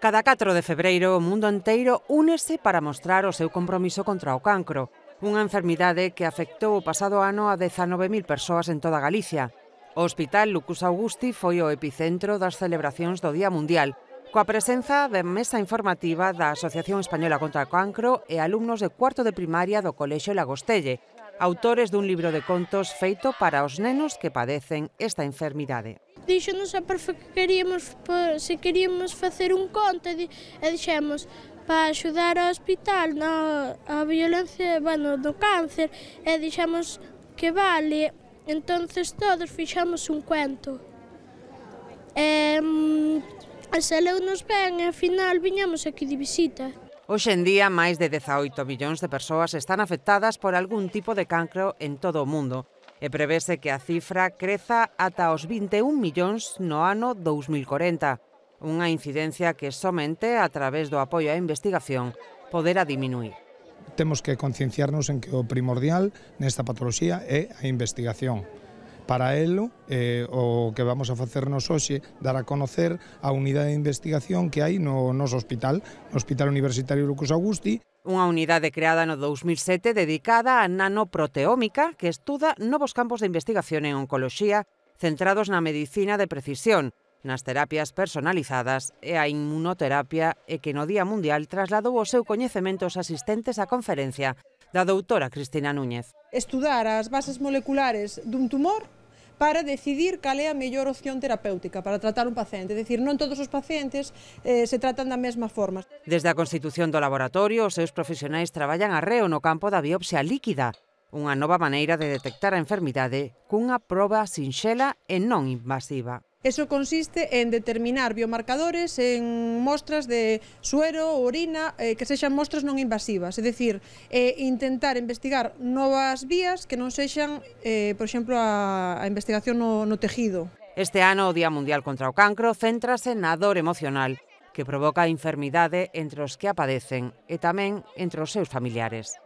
Cada 4 de febreiro o mundo enteiro únese para mostrar o seu compromiso contra o cancro, unha enfermidade que afectou o pasado ano a 19.000 persoas en toda Galicia. O Hospital Lucus Augusti foi o epicentro das celebracións do Día Mundial, coa presenza de mesa informativa da Asociación Española contra o Cancro e alumnos de cuarto de primaria do Colexio Lagostelle, autores dun libro de contos feito para os nenos que padecen esta enfermidade. Dixonos a profe que queríamos, se queríamos facer un conto e dixemos para axudar ao hospital na a violencia, bueno, do cáncer e dixemos que vale, entonces todos fixamos un cuento. E, e saleu nos ben e ao final viñamos aquí de visita. Hoxe en día, máis de 18 millóns de persoas están afectadas por algún tipo de cancro en todo o mundo e prevese que a cifra creza ata os 21 millóns no ano 2040, unha incidencia que somente a través do apoio á investigación poderá diminuir. Temos que concienciarnos en que o primordial nesta patoloxía é a investigación. Para elo, eh, o que vamos a facernos hoxe, dar a conocer a unidade de investigación que hai no noso hospital, no Hospital Universitario Lucas Augusti, Unha unidade creada no 2007 dedicada a nanoproteómica que estuda novos campos de investigación en oncoloxía centrados na medicina de precisión, nas terapias personalizadas e a inmunoterapia e que no Día Mundial trasladou o seu coñecemento aos asistentes á conferencia da doutora Cristina Núñez. Estudar as bases moleculares dun tumor para decidir cal é a mellor opción terapéutica para tratar un paciente. É dicir, non todos os pacientes eh, se tratan da mesma forma. Desde a constitución do laboratorio, os seus profesionais traballan arreo no campo da biopsia líquida, unha nova maneira de detectar a enfermidade cunha proba sinxela e non invasiva. Eso consiste en determinar biomarcadores en mostras de suero, orina, eh, que sexan mostras non invasivas, é dicir, eh, intentar investigar novas vías que non sexan, eh, por exemplo, a, a investigación no, no tejido. Este ano o Día Mundial contra o Cancro céntrase na dor emocional que provoca a enfermidade entre os que a padecen e tamén entre os seus familiares.